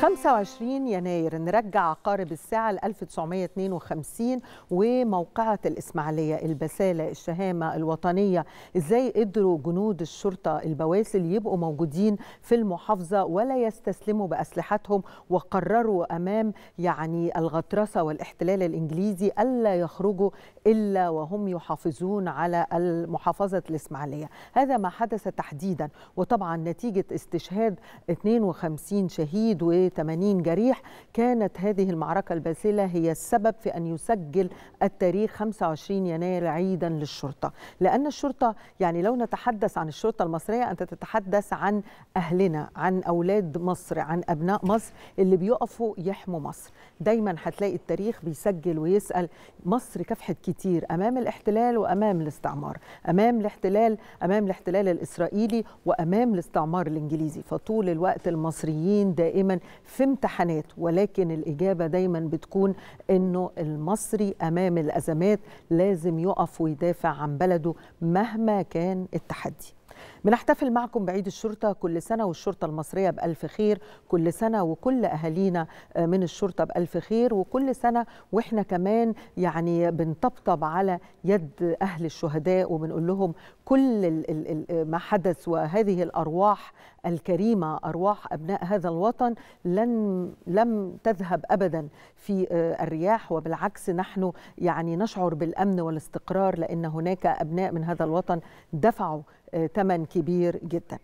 25 يناير نرجع عقارب الساعة 1952 وموقعة الإسماعيلية البسالة الشهامة الوطنية إزاي قدروا جنود الشرطة البواسل يبقوا موجودين في المحافظة ولا يستسلموا بأسلحتهم وقرروا أمام يعني الغطرسة والاحتلال الإنجليزي ألا يخرجوا إلا وهم يحافظون على محافظة الإسماعيلية هذا ما حدث تحديدا وطبعا نتيجة استشهاد 52 شهيد و 80 جريح كانت هذه المعركة الباسلة هي السبب في أن يسجل التاريخ 25 يناير عيدا للشرطة لأن الشرطة يعني لو نتحدث عن الشرطة المصرية أنت تتحدث عن أهلنا عن أولاد مصر عن أبناء مصر اللي بيقفوا يحموا مصر دايما هتلاقي التاريخ بيسجل ويسأل مصر كافحت كتير أمام الاحتلال وأمام الاستعمار أمام الاحتلال أمام الاحتلال الإسرائيلي وأمام الاستعمار الإنجليزي فطول الوقت المصريين دائما في امتحانات ولكن الإجابة دايما بتكون أنه المصري أمام الأزمات لازم يقف ويدافع عن بلده مهما كان التحدي بنحتفل معكم بعيد الشرطة كل سنة والشرطة المصرية بألف خير كل سنة وكل أهالينا آه، من الشرطة بألف خير وكل سنة وإحنا كمان يعني بنطبطب على يد أهل الشهداء وبنقول لهم كل ما حدث وهذه الأرواح الكريمة أرواح أبناء هذا الوطن لن لم تذهب أبدا في آه، الرياح وبالعكس نحن يعني نشعر بالأمن والاستقرار لأن هناك أبناء من هذا الوطن دفعوا ثمن آه، كبير جدا